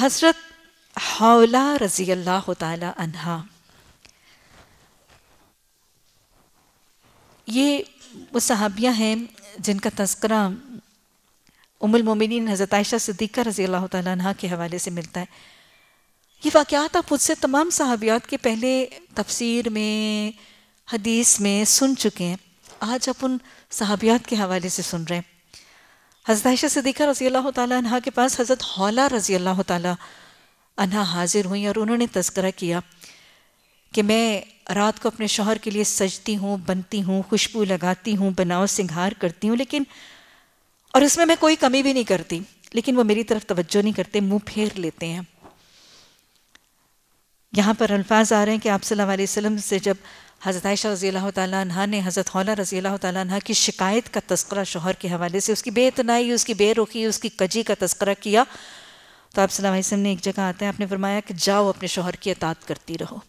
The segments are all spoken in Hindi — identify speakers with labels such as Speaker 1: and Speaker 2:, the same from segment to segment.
Speaker 1: हज़रत हौला रज़ी अल्लाह तहा ये वो सहाबियाँ हैं जिनका तस्करा उमुलमोमिन हज़रत आयशा सदीक़ा रज़ी अल्लाह तहा के हवाले से मिलता है ये वाक़ात आप मुझसे तमाम सहाबियात के पहले तफसीर में हदीस में सुन चुके हैं आज आप उन सहाबियात के हवाले से सुन रहे हैं हजरत सदीक़ा रज़ी अल्लाह तह के पास हज़रत हौला रज़ी अल्लाह तहा हाजिर हुई और उन्होंने तस्करा किया कि मैं रात को अपने शोहर के लिए सजती हूँ बनती हूँ खुशबू लगाती हूँ बनाओ सिंगार करती हूँ लेकिन और इसमें मैं कोई कमी भी नहीं करती लेकिन वो मेरी तरफ तवज्जो नहीं करते मुंह फेर लेते हैं यहाँ पर अल्फाज आ रहे हैं कि आप सल्लल्लाहु अलैहि वसल्लम से जब हज़रत आयशा रज़ी अल्लाह तह ने हज़रत हौला रज़ी अल्लाह तह की शिकायत का तस्करा शोहर के हवाले से उसकी बेतनाई उसकी बेरुखी उसकी कजी का तस्करा किया तो आप सल्लल्लाहु अलैहि वसल्लम ने एक जगह आते हैं आपने फरमाया कि जाओ अपने शोहर की अतात करती रहो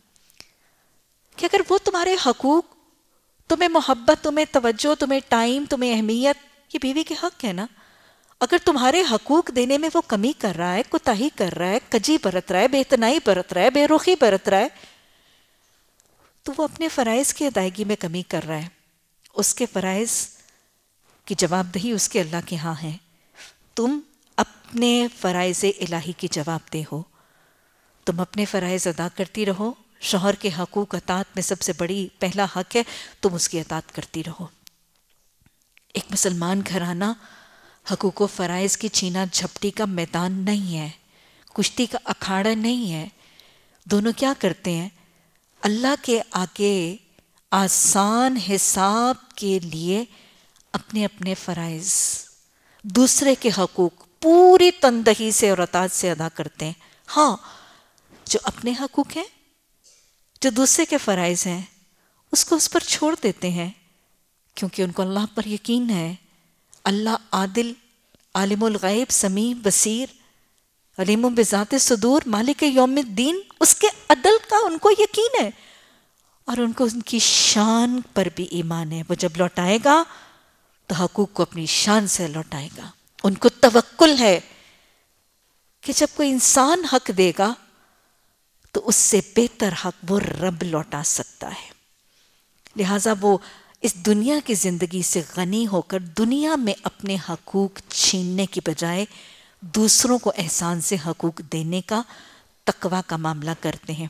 Speaker 1: कि अगर वो तुम्हारे हकूक़ तुम्हें मोहब्बत तुम्हें तवज्जो तुम्हें टाइम तुम्हें अहमियत ये बीवी के हक है ना अगर तुम्हारे हकूक देने में वो कमी कर रहा है कोताही कर रहा है कजी बरत रहा है बेतनाई बरत रहा है बेरुखी बरत रहा है तो वो अपने फ़रज़ की अदायगी में कमी कर रहा है उसके फ़रज़ की जवाबदेही उसके अल्लाह के यहाँ है तुम अपने फ़रज़ इलाही की जवाबदेह हो तुम अपने फ़रज़ अदा करती रहो शोहर के हकूक अतात में सबसे बड़ी पहला हक है तुम उसकी अतात करती रहो एक मुसलमान घराना हकूक फ़राइज़ की छीना झपटी का मैदान नहीं है कुश्ती का अखाड़ा नहीं है दोनों क्या करते हैं अल्लाह के आगे आसान हिसाब के लिए अपने अपने फरज़ दूसरे के हकूक़ पूरी तनदही से और अताज से अदा करते हैं हाँ जो अपने हकूक़ हैं जो दूसरे के फ़रज़ हैं उसको उस पर छोड़ देते हैं क्योंकि उनको अल्लाह पर यकीन है अल्लाह आदिल आलिम गैब समी बसीर अलीम बज़ात सदूर मालिक योम दीन उसके अदल का उनको यकीन है और उनको उनकी शान पर भी ईमान है वो जब लौटाएगा तो हकूक को अपनी शान से लौटाएगा उनको तवक्ल है कि जब कोई इंसान हक देगा तो उससे बेहतर हक वो रब लौटा सकता है लिहाजा वो इस दुनिया की ज़िंदगी से गनी होकर दुनिया में अपने हकूक़ छीनने की बजाय दूसरों को एहसान से हकूक़ देने का तकवा का मामला करते हैं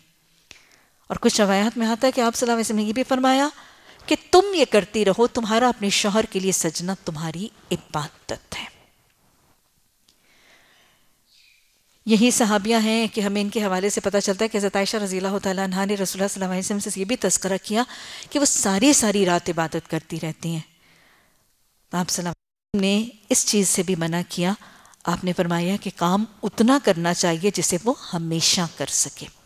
Speaker 1: और कुछ रवायात में आता है कि आप सलाम ने यह भी फरमाया कि तुम ये करती रहो तुम्हारा अपने शोहर के लिए सजना तुम्हारी इबादत यही सहाबियाँ हैं कि हमें इनके हवाले से पता चलता है कि जतायशा रज़ी तह ने रसोल्ला से ये भी तस्करा किया कि वो सारी सारी रात इबादत करती रहती हैं आप सलाम ने इस चीज़ से भी मना किया आपने फरमाया कि काम उतना करना चाहिए जिसे वो हमेशा कर सके